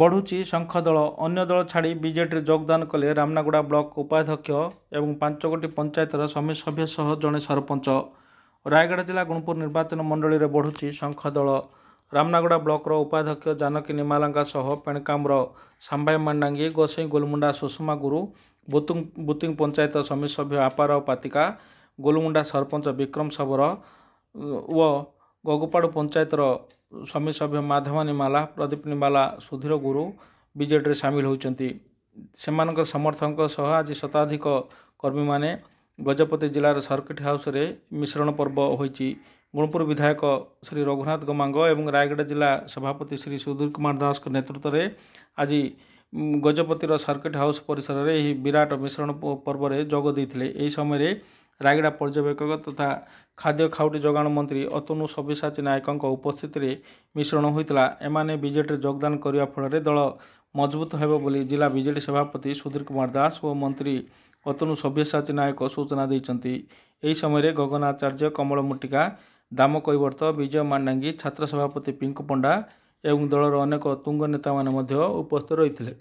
ବଢ଼ୁଛି ଶଙ୍ଖ ଦଳ ଅନ୍ୟ ଦଳ ଛାଡ଼ି ବିଜେଡ଼ିରେ ଯୋଗଦାନ କଲେ ରାମନାଗୁଡ଼ା ବ୍ଲକ ଉପାଧ୍ୟକ୍ଷ ଏବଂ ପାଞ୍ଚ ଗୋଟି ପଞ୍ଚାୟତର ସମୀ ସଭ୍ୟ ସହ ଜଣେ ସରପଞ୍ଚ ରାୟଗଡ଼ା ଜିଲ୍ଲା ଗୁଣପୁର ନିର୍ବାଚନ ମଣ୍ଡଳୀରେ ବଢ଼ୁଛି ଶଙ୍ଖ ଦଳ ରାମନାଗୁଡ଼ା ବ୍ଲକର ଉପାଧ୍ୟକ୍ଷ ଜାନକୀ ନିମାଲାଙ୍କ ସହ ପେଣକାମର ସାମ୍ବାଇ ମାଣ୍ଡାଙ୍ଗି ଗୋସେଇ ଗୋଲମୁଣ୍ଡା ସୁଷମା ଗୁରୁ ବୁତୁଙ୍ଗ ବୁତିଙ୍ଗ ପଞ୍ଚାୟତ ସମୀ ସଭ୍ୟ ଆପାର ପାତିକା ଗୋଲମୁଣ୍ଡା ସରପଞ୍ଚ ବିକ୍ରମ ସବର ଓ ଗୋଗୁପାଡ଼ ପଞ୍ଚାୟତର ସମୀ ସଭ୍ୟ ମାଧବାନୀ ମାଲା ପ୍ରଦୀପ ନିମାଲା ସୁଧୀର ଗୁରୁ ବିଜେଡ଼ିରେ ସାମିଲ ହୋଇଛନ୍ତି ସେମାନଙ୍କ ସମର୍ଥକଙ୍କ ସହ ଆଜି ଶତାଧିକ କର୍ମୀମାନେ ଗଜପତି ଜିଲ୍ଲାର ସର୍କିଟ୍ ହାଉସରେ ମିଶ୍ରଣ ପର୍ବ ହୋଇଛି ଗୁଣପୁର ବିଧାୟକ ଶ୍ରୀ ରଘୁନାଥ ଗମାଙ୍ଗ ଏବଂ ରାୟଗଡ଼ା ଜିଲ୍ଲା ସଭାପତି ଶ୍ରୀ ସୁଧୀର କୁମାର ଦାସଙ୍କ ନେତୃତ୍ୱରେ ଆଜି ଗଜପତିର ସର୍କିଟ୍ ହାଉସ୍ ପରିସରରେ ଏହି ବିରାଟ ମିଶ୍ରଣ ପର୍ବରେ ଯୋଗ ଦେଇଥିଲେ ଏହି ସମୟରେ ରାୟଗଡ଼ା ପର୍ଯ୍ୟବେକ୍ଷକ ତଥା ଖାଦ୍ୟ ଖାଉଟି ଯୋଗାଣ ମନ୍ତ୍ରୀ ଅତନୁ ସବ୍ୟସାଚୀ ନାୟକଙ୍କ ଉପସ୍ଥିତିରେ ମିଶ୍ରଣ ହୋଇଥିଲା ଏମାନେ ବିଜେଡ଼ିରେ ଯୋଗଦାନ କରିବା ଫଳରେ ଦଳ ମଜବୁତ ହେବ ବୋଲି ଜିଲ୍ଲା ବିଜେଡ଼ି ସଭାପତି ସୁଧୀର କୁମାର ଦାସ ଓ ମନ୍ତ୍ରୀ ଅତନୁ ସବ୍ୟସାଚୀ ନାୟକ ସୂଚନା ଦେଇଛନ୍ତି ଏହି ସମୟରେ ଗଗନାଚାର୍ଯ୍ୟ କମଳ ମୁଟିକା ଦାମ କୈବର୍ତ୍ତ ବିଜୟ ମାଣ୍ଡାଙ୍ଗୀ ଛାତ୍ର ସଭାପତି ପିଙ୍କୁ ପଣ୍ଡା ଏବଂ ଦଳର ଅନେକ ତୁଙ୍ଗ ନେତାମାନେ ମଧ୍ୟ ଉପସ୍ଥିତ ରହିଥିଲେ